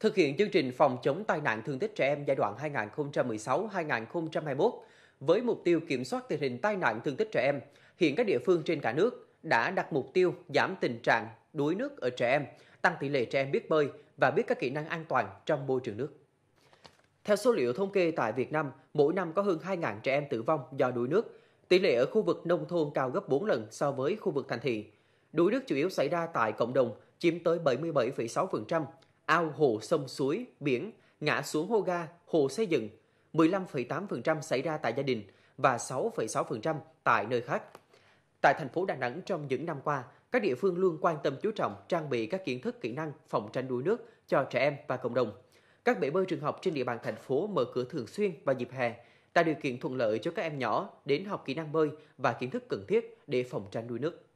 Thực hiện chương trình phòng chống tai nạn thương tích trẻ em giai đoạn 2016-2021 với mục tiêu kiểm soát tình hình tai nạn thương tích trẻ em, hiện các địa phương trên cả nước đã đặt mục tiêu giảm tình trạng đuối nước ở trẻ em, tăng tỷ lệ trẻ em biết bơi và biết các kỹ năng an toàn trong môi trường nước. Theo số liệu thống kê tại Việt Nam, mỗi năm có hơn 2.000 trẻ em tử vong do đuối nước. Tỷ lệ ở khu vực nông thôn cao gấp 4 lần so với khu vực thành thị. Đuối nước chủ yếu xảy ra tại cộng đồng, chiếm tới 77,6%, ao hồ sông suối, biển, ngã xuống hô ga, hồ xây dựng, 15,8% xảy ra tại gia đình và 6,6% tại nơi khác. Tại thành phố Đà Nẵng trong những năm qua, các địa phương luôn quan tâm chú trọng trang bị các kiến thức kỹ năng phòng tranh đuối nước cho trẻ em và cộng đồng. Các bể bơi trường học trên địa bàn thành phố mở cửa thường xuyên vào dịp hè, tạo điều kiện thuận lợi cho các em nhỏ đến học kỹ năng bơi và kiến thức cần thiết để phòng tranh đuối nước.